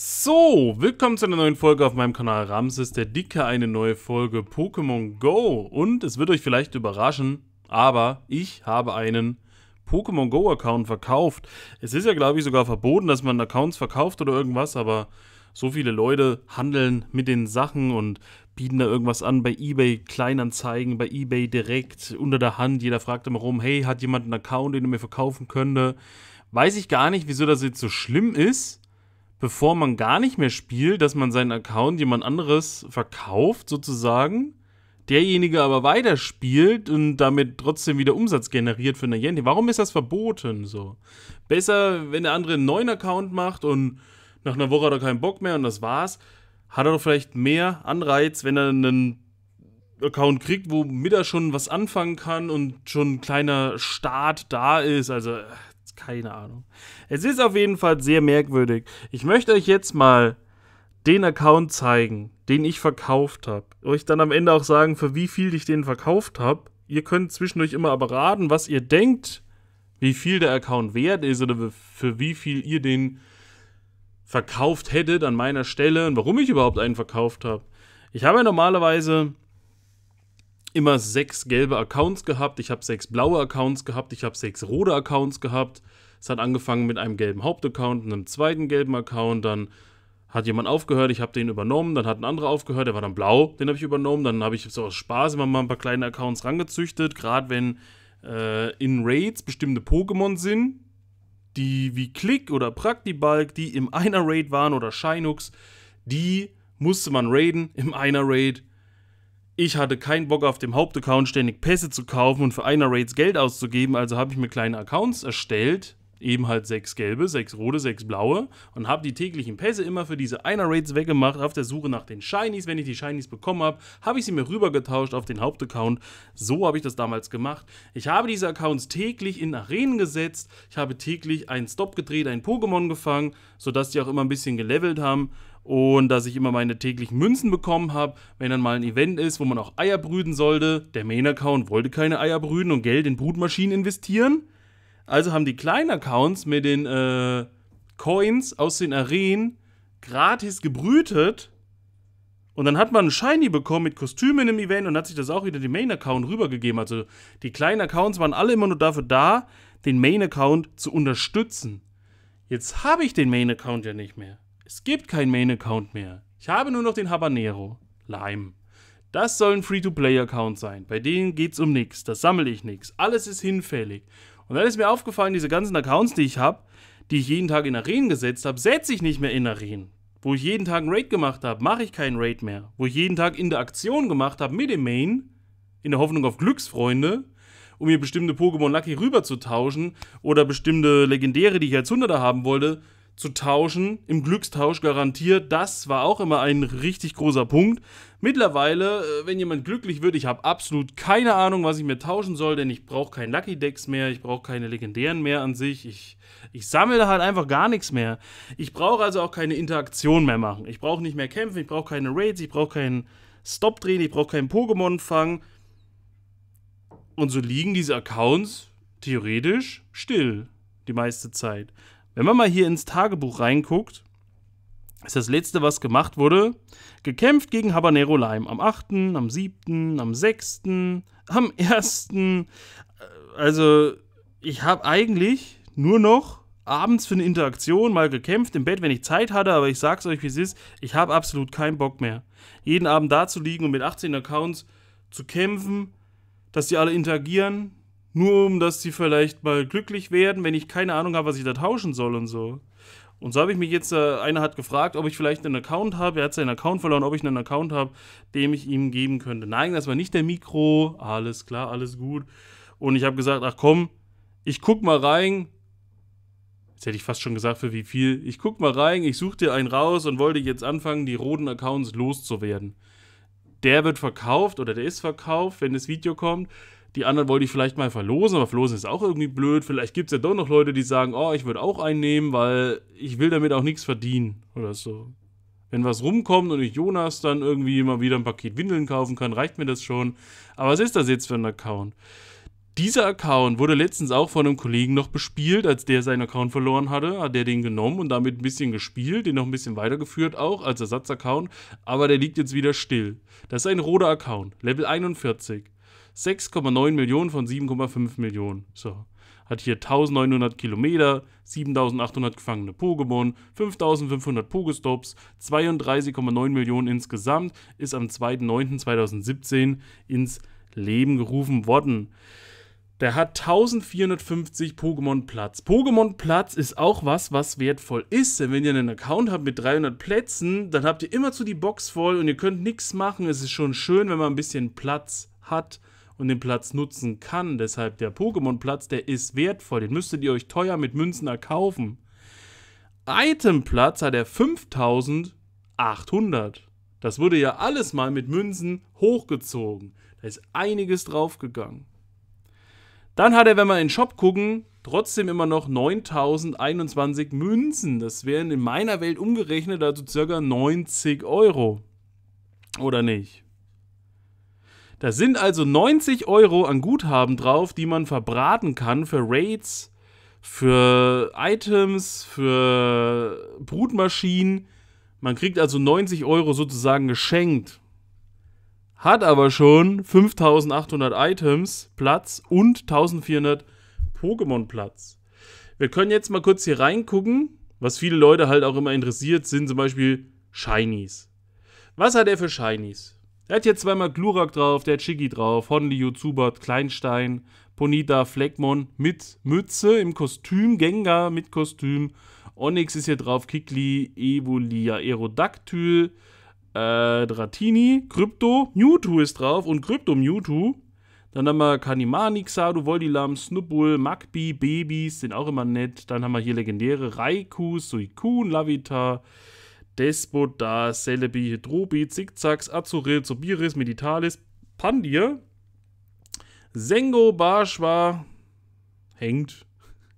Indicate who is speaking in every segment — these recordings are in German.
Speaker 1: So, willkommen zu einer neuen Folge auf meinem Kanal Ramses der Dicke, eine neue Folge Pokémon Go. Und es wird euch vielleicht überraschen, aber ich habe einen Pokémon Go Account verkauft. Es ist ja, glaube ich, sogar verboten, dass man Accounts verkauft oder irgendwas, aber so viele Leute handeln mit den Sachen und bieten da irgendwas an bei eBay Kleinanzeigen, bei eBay direkt unter der Hand. Jeder fragt immer rum, hey, hat jemand einen Account, den er mir verkaufen könnte? Weiß ich gar nicht, wieso das jetzt so schlimm ist bevor man gar nicht mehr spielt, dass man seinen Account jemand anderes verkauft, sozusagen. Derjenige aber weiterspielt und damit trotzdem wieder Umsatz generiert für eine Yen. Warum ist das verboten so? Besser, wenn der andere einen neuen Account macht und nach einer Woche hat er keinen Bock mehr und das war's, hat er doch vielleicht mehr Anreiz, wenn er einen Account kriegt, womit er schon was anfangen kann und schon ein kleiner Start da ist. Also, äh, keine Ahnung. Es ist auf jeden Fall sehr merkwürdig. Ich möchte euch jetzt mal den Account zeigen, den ich verkauft habe. Euch dann am Ende auch sagen, für wie viel ich den verkauft habe. Ihr könnt zwischendurch immer aber raten, was ihr denkt, wie viel der Account wert ist oder für wie viel ihr den verkauft hättet an meiner Stelle und warum ich überhaupt einen verkauft habe. Ich habe ja normalerweise immer sechs gelbe Accounts gehabt, ich habe sechs blaue Accounts gehabt, ich habe sechs rote Accounts gehabt. Es hat angefangen mit einem gelben Hauptaccount, einem zweiten gelben Account, dann hat jemand aufgehört, ich habe den übernommen, dann hat ein anderer aufgehört, der war dann blau, den habe ich übernommen, dann habe ich so aus Spaß immer mal ein paar kleine Accounts rangezüchtet, gerade wenn äh, in Raids bestimmte Pokémon sind, die wie Click oder Praktibalk, die im einer Raid waren oder Shinux, die musste man raiden im einer Raid ich hatte keinen Bock auf dem Hauptaccount ständig Pässe zu kaufen und für einer Raids Geld auszugeben, also habe ich mir kleine Accounts erstellt eben halt sechs gelbe, sechs rote, sechs blaue und habe die täglichen Pässe immer für diese einer Raids weggemacht auf der Suche nach den Shinies. Wenn ich die Shinies bekommen habe, habe ich sie mir rübergetauscht auf den Hauptaccount. So habe ich das damals gemacht. Ich habe diese Accounts täglich in Arenen gesetzt. Ich habe täglich einen Stop gedreht, einen Pokémon gefangen, sodass die auch immer ein bisschen gelevelt haben und dass ich immer meine täglichen Münzen bekommen habe, wenn dann mal ein Event ist, wo man auch Eier brüten sollte. Der Main-Account wollte keine Eier brüten und Geld in Brutmaschinen investieren. Also haben die kleinen Accounts mit den äh, Coins aus den Arenen gratis gebrütet. Und dann hat man einen Shiny bekommen mit Kostümen im Event und hat sich das auch wieder dem Main-Account rübergegeben. Also die kleinen Accounts waren alle immer nur dafür da, den Main-Account zu unterstützen. Jetzt habe ich den Main-Account ja nicht mehr. Es gibt keinen Main-Account mehr. Ich habe nur noch den Habanero. Lime. Das soll ein Free-to-Play-Account sein. Bei denen geht es um nichts. Da sammle ich nichts. Alles ist hinfällig. Und dann ist mir aufgefallen, diese ganzen Accounts, die ich habe, die ich jeden Tag in Arenen gesetzt habe, setze ich nicht mehr in Arenen. Wo ich jeden Tag einen Raid gemacht habe, mache ich keinen Raid mehr. Wo ich jeden Tag Interaktion gemacht habe mit dem Main, in der Hoffnung auf Glücksfreunde, um mir bestimmte Pokémon Lucky rüberzutauschen oder bestimmte Legendäre, die ich als Hunderter haben wollte, zu tauschen, im Glückstausch garantiert. Das war auch immer ein richtig großer Punkt. Mittlerweile, äh, wenn jemand glücklich wird, ich habe absolut keine Ahnung, was ich mir tauschen soll, denn ich brauche kein Lucky Decks mehr, ich brauche keine Legendären mehr an sich. Ich, ich sammle halt einfach gar nichts mehr. Ich brauche also auch keine Interaktion mehr machen. Ich brauche nicht mehr kämpfen, ich brauche keine Raids, ich brauche keinen Stop drehen, ich brauche keinen Pokémon fangen. Und so liegen diese Accounts theoretisch still die meiste Zeit. Wenn man mal hier ins Tagebuch reinguckt, ist das letzte, was gemacht wurde, gekämpft gegen Habanero Lime am 8., am 7., am 6., am 1. Also, ich habe eigentlich nur noch abends für eine Interaktion mal gekämpft im Bett, wenn ich Zeit hatte, aber ich sag's euch, wie es ist, ich habe absolut keinen Bock mehr. Jeden Abend da zu liegen und mit 18 Accounts zu kämpfen, dass die alle interagieren, nur um, dass sie vielleicht mal glücklich werden, wenn ich keine Ahnung habe, was ich da tauschen soll und so. Und so habe ich mich jetzt, äh, einer hat gefragt, ob ich vielleicht einen Account habe. Er hat seinen Account verloren, ob ich einen Account habe, dem ich ihm geben könnte. Nein, das war nicht der Mikro. Alles klar, alles gut. Und ich habe gesagt, ach komm, ich guck mal rein. Jetzt hätte ich fast schon gesagt, für wie viel. Ich guck mal rein, ich suche dir einen raus und wollte jetzt anfangen, die roten Accounts loszuwerden. Der wird verkauft oder der ist verkauft, wenn das Video kommt. Die anderen wollte ich vielleicht mal verlosen, aber verlosen ist auch irgendwie blöd. Vielleicht gibt es ja doch noch Leute, die sagen, oh, ich würde auch einen nehmen, weil ich will damit auch nichts verdienen oder so. Wenn was rumkommt und ich Jonas dann irgendwie mal wieder ein Paket Windeln kaufen kann, reicht mir das schon. Aber was ist das jetzt für ein Account? Dieser Account wurde letztens auch von einem Kollegen noch bespielt, als der seinen Account verloren hatte, hat der den genommen und damit ein bisschen gespielt, den noch ein bisschen weitergeführt auch als Ersatzaccount, aber der liegt jetzt wieder still. Das ist ein roter Account, Level 41. 6,9 Millionen von 7,5 Millionen. So. Hat hier 1900 Kilometer, 7800 gefangene Pokémon, 5500 Pokestops, 32,9 Millionen insgesamt, ist am 2.9.2017 ins Leben gerufen worden. Der hat 1450 Pokémon Platz. Pokémon Platz ist auch was, was wertvoll ist. Denn wenn ihr einen Account habt mit 300 Plätzen, dann habt ihr immer zu die Box voll und ihr könnt nichts machen. Es ist schon schön, wenn man ein bisschen Platz hat und den Platz nutzen kann. Deshalb der Pokémon-Platz, der ist wertvoll. Den müsstet ihr euch teuer mit Münzen erkaufen. Itemplatz hat er 5800. Das wurde ja alles mal mit Münzen hochgezogen. Da ist einiges draufgegangen. Dann hat er, wenn wir in den Shop gucken, trotzdem immer noch 9021 Münzen. Das wären in meiner Welt umgerechnet also ca. 90 Euro. Oder nicht? Da sind also 90 Euro an Guthaben drauf, die man verbraten kann für Raids, für Items, für Brutmaschinen. Man kriegt also 90 Euro sozusagen geschenkt. Hat aber schon 5800 Items Platz und 1400 Pokémon Platz. Wir können jetzt mal kurz hier reingucken. Was viele Leute halt auch immer interessiert, sind zum Beispiel Shinies. Was hat er für Shinies? Er hat hier zweimal Glurak drauf, der hat Chigi drauf, Honliu, Zubat, Kleinstein, Ponita, Fleckmon mit Mütze im Kostüm, Gengar mit Kostüm, Onyx ist hier drauf, Kikli, Evolia, Aerodactyl, äh, Dratini, Krypto, Mewtwo ist drauf und Krypto Mewtwo. Dann haben wir Kanimani, Xado, Voldilam, Snubbull, Magby, Babys, sind auch immer nett. Dann haben wir hier legendäre Raikus, Suikun, Lavita, Despot, Da, Celebi, Hydrobi, Zickzacks, Azuril, Zobiris, Meditalis, Pandir, Sengo, Barschwa, hängt,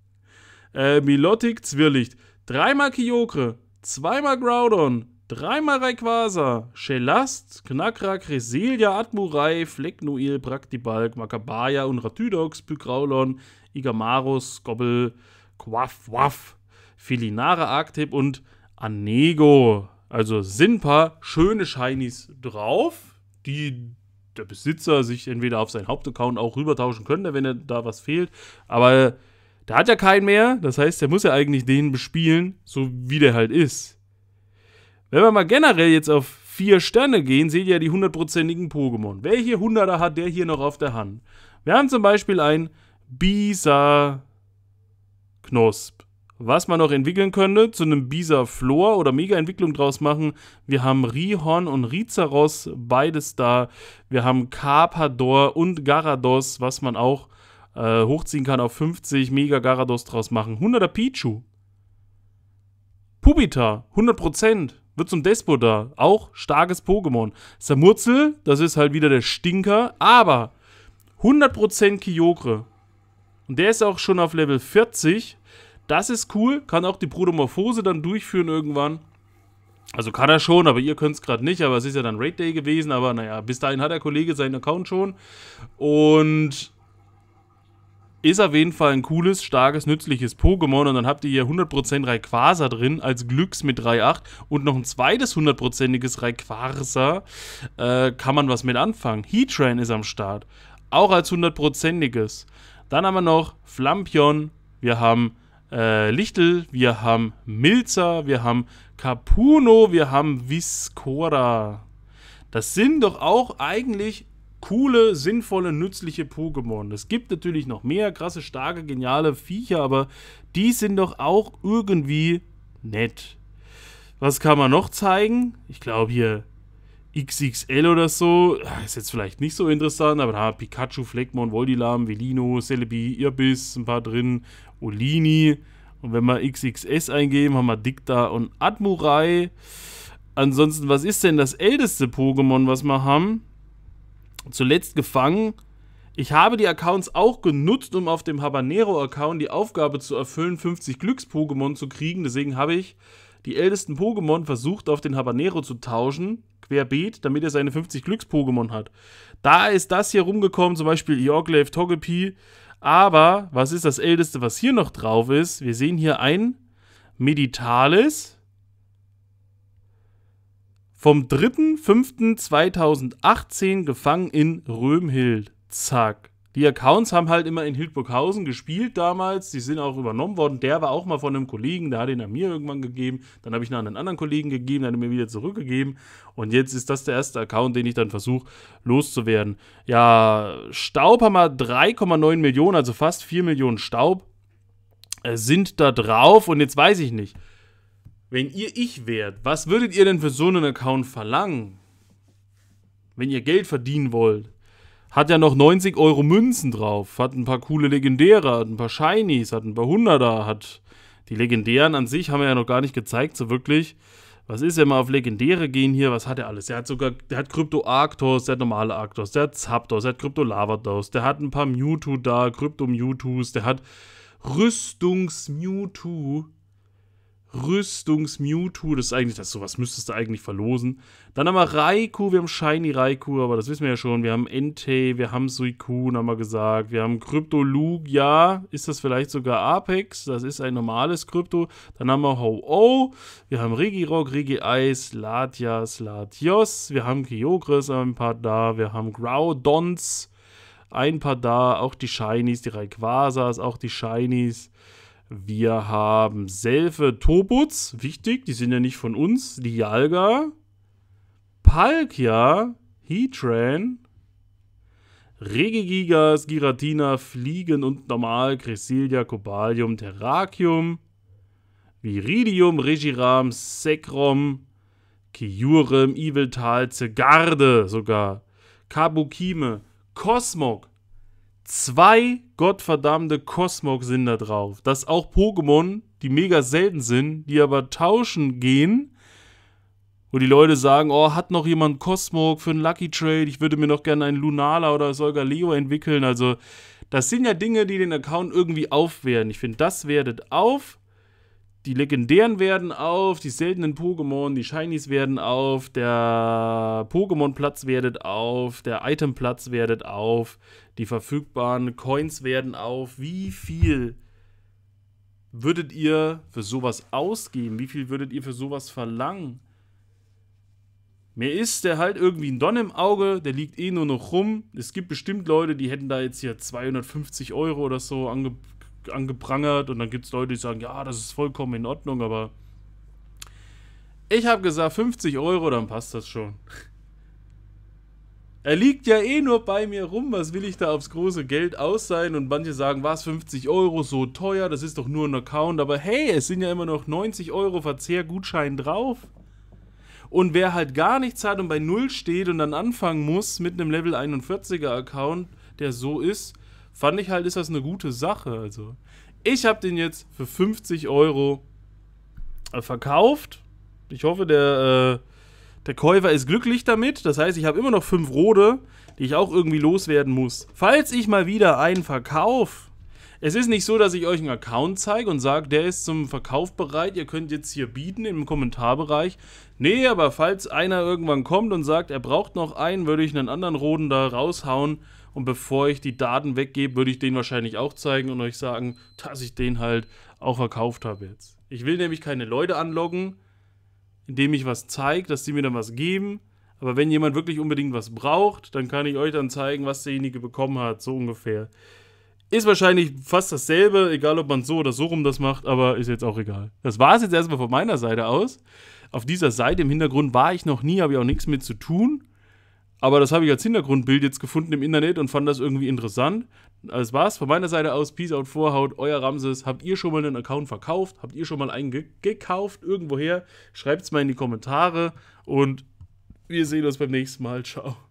Speaker 1: äh, Milotic, Zwirlicht, dreimal Kyokre, zweimal Groudon, dreimal Rayquaza, Shellast, Knackrak, Reselia, Atmurai, Flecknoil, Praktibalk, Makabaya und Ratydox, Pygraulon, Igamarus, Gobble, Quaff, Waff, Filinara, Arktip und Anego. Also sind ein paar schöne Shinies drauf, die der Besitzer sich entweder auf seinen Hauptaccount auch rübertauschen könnte, wenn er da was fehlt. Aber der hat ja keinen mehr. Das heißt, der muss ja eigentlich den bespielen, so wie der halt ist. Wenn wir mal generell jetzt auf vier Sterne gehen, seht ihr ja die hundertprozentigen Pokémon. Welche Hunderter hat, der hier noch auf der Hand. Wir haben zum Beispiel ein Bisa Knosp was man noch entwickeln könnte, zu einem Bisa Flor oder Mega-Entwicklung draus machen. Wir haben Rihorn und Rizaros, beides da. Wir haben Carpador und Garados, was man auch äh, hochziehen kann auf 50. Mega Garados draus machen. 100er Pichu. Pubita, 100%. Wird zum Despo da. Auch starkes Pokémon. Samurzel, das ist halt wieder der Stinker. Aber 100% Kyogre. Und der ist auch schon auf Level 40. Das ist cool, kann auch die Brudomorphose dann durchführen irgendwann. Also kann er schon, aber ihr könnt es gerade nicht, aber es ist ja dann Raid Day gewesen, aber naja, bis dahin hat der Kollege seinen Account schon. Und ist auf jeden Fall ein cooles, starkes, nützliches Pokémon. Und dann habt ihr hier 100% Rayquaza drin als Glücks mit 3.8 und noch ein zweites 100%iges Rayquaza. Äh, kann man was mit anfangen. Heatran ist am Start. Auch als 100%iges. Dann haben wir noch Flampion. Wir haben äh, Lichtel, wir haben Milzer, wir haben Capuno, wir haben Viscora. Das sind doch auch eigentlich coole, sinnvolle, nützliche Pokémon. Es gibt natürlich noch mehr krasse, starke, geniale Viecher, aber die sind doch auch irgendwie nett. Was kann man noch zeigen? Ich glaube hier XXL oder so. Ist jetzt vielleicht nicht so interessant, aber da haben Pikachu, Fleckmon, Voldilam, Velino, Celebi, Irbis, ein paar drin, Olini. Und wenn wir XXS eingeben, haben wir Dicta und Admurai. Ansonsten, was ist denn das älteste Pokémon, was wir haben? Zuletzt gefangen. Ich habe die Accounts auch genutzt, um auf dem Habanero-Account die Aufgabe zu erfüllen, 50 Glücks-Pokémon zu kriegen. Deswegen habe ich die ältesten Pokémon versucht auf den Habanero zu tauschen, querbeet, damit er seine 50 Glücks-Pokémon hat. Da ist das hier rumgekommen, zum Beispiel Yorglaive, Togepi. Aber was ist das älteste, was hier noch drauf ist? Wir sehen hier ein Meditalis vom 3.5.2018 gefangen in Römhild. Zack. Die Accounts haben halt immer in Hildburghausen gespielt damals. Die sind auch übernommen worden. Der war auch mal von einem Kollegen, der hat ihn an mir irgendwann gegeben. Dann habe ich ihn an einen anderen Kollegen gegeben, dann hat er mir wieder zurückgegeben. Und jetzt ist das der erste Account, den ich dann versuche loszuwerden. Ja, Staub haben wir 3,9 Millionen, also fast 4 Millionen Staub äh, sind da drauf. Und jetzt weiß ich nicht, wenn ihr ich wärt, was würdet ihr denn für so einen Account verlangen? Wenn ihr Geld verdienen wollt hat ja noch 90 Euro Münzen drauf, hat ein paar coole Legendäre, hat ein paar Shinies, hat ein paar Hunderter, hat die Legendären an sich haben wir ja noch gar nicht gezeigt, so wirklich. Was ist, er mal auf Legendäre gehen hier? Was hat er alles? Der hat sogar, der hat Krypto Arctos, der hat normale Arctos, der hat Zapdos, der hat Krypto Lavados, der hat ein paar Mewtwo da, Krypto Mewtwo's, der hat Rüstungs Mewtwo, Rüstungs-Mewtwo. Das ist eigentlich, das ist sowas müsstest du eigentlich verlosen. Dann haben wir Raikou, wir haben Shiny Raikou, aber das wissen wir ja schon. Wir haben Entei, wir haben Suicune, haben wir gesagt. Wir haben Krypto Kryptolugia, ist das vielleicht sogar Apex? Das ist ein normales Krypto. Dann haben wir Ho-Oh, wir haben Regirock, Regi-Eis, Latias, Latios. Wir haben Kyogres, ein paar da. Wir haben Groudons, ein paar da. Auch die Shinies, die Rayquazas, auch die Shinies. Wir haben Selfe Tobuts, wichtig, die sind ja nicht von uns. Dialga, Palkia, Heatran, Regigigas, Giratina, Fliegen und Normal, Cressilia, Cobalium, Terrakium, Viridium, Regiram, Sekrom, Kyurem, Eviltal, Zegarde sogar, Kabukime, Kosmog, zwei gottverdammte Cosmog sind da drauf. Dass auch Pokémon, die mega selten sind, die aber tauschen gehen, wo die Leute sagen, oh, hat noch jemand Cosmog für einen Lucky Trade? Ich würde mir noch gerne einen Lunala oder Leo entwickeln. Also, das sind ja Dinge, die den Account irgendwie aufwehren. Ich finde, das wertet auf die legendären werden auf, die seltenen Pokémon, die Shinies werden auf, der Pokémon-Platz werdet auf, der Item-Platz werdet auf, die verfügbaren Coins werden auf. Wie viel würdet ihr für sowas ausgeben? Wie viel würdet ihr für sowas verlangen? Mir ist der halt irgendwie ein Don im Auge, der liegt eh nur noch rum. Es gibt bestimmt Leute, die hätten da jetzt hier 250 Euro oder so angeboten angeprangert und dann gibt es Leute, die sagen, ja, das ist vollkommen in Ordnung, aber ich habe gesagt 50 Euro, dann passt das schon. Er liegt ja eh nur bei mir rum, was will ich da aufs große Geld aus sein? Und manche sagen, was, 50 Euro, so teuer, das ist doch nur ein Account, aber hey, es sind ja immer noch 90 Euro Verzehrgutschein drauf. Und wer halt gar nichts hat und bei Null steht und dann anfangen muss mit einem Level 41er Account, der so ist, fand ich halt, ist das eine gute Sache. Also, ich habe den jetzt für 50 Euro äh, verkauft. Ich hoffe, der, äh, der Käufer ist glücklich damit. Das heißt, ich habe immer noch fünf Rode, die ich auch irgendwie loswerden muss. Falls ich mal wieder einen verkaufe, es ist nicht so, dass ich euch einen Account zeige und sage, der ist zum Verkauf bereit, ihr könnt jetzt hier bieten im Kommentarbereich. Nee, aber falls einer irgendwann kommt und sagt, er braucht noch einen, würde ich einen anderen Roden da raushauen, und bevor ich die Daten weggebe, würde ich den wahrscheinlich auch zeigen und euch sagen, dass ich den halt auch verkauft habe jetzt. Ich will nämlich keine Leute anloggen, indem ich was zeige, dass sie mir dann was geben. Aber wenn jemand wirklich unbedingt was braucht, dann kann ich euch dann zeigen, was derjenige bekommen hat, so ungefähr. Ist wahrscheinlich fast dasselbe, egal ob man so oder so rum das macht, aber ist jetzt auch egal. Das war es jetzt erstmal von meiner Seite aus. Auf dieser Seite im Hintergrund war ich noch nie, habe ich auch nichts mit zu tun. Aber das habe ich als Hintergrundbild jetzt gefunden im Internet und fand das irgendwie interessant. Das war's von meiner Seite aus. Peace out, Vorhaut, euer Ramses. Habt ihr schon mal einen Account verkauft? Habt ihr schon mal einen ge gekauft? Irgendwoher? Schreibt's mal in die Kommentare und wir sehen uns beim nächsten Mal. Ciao.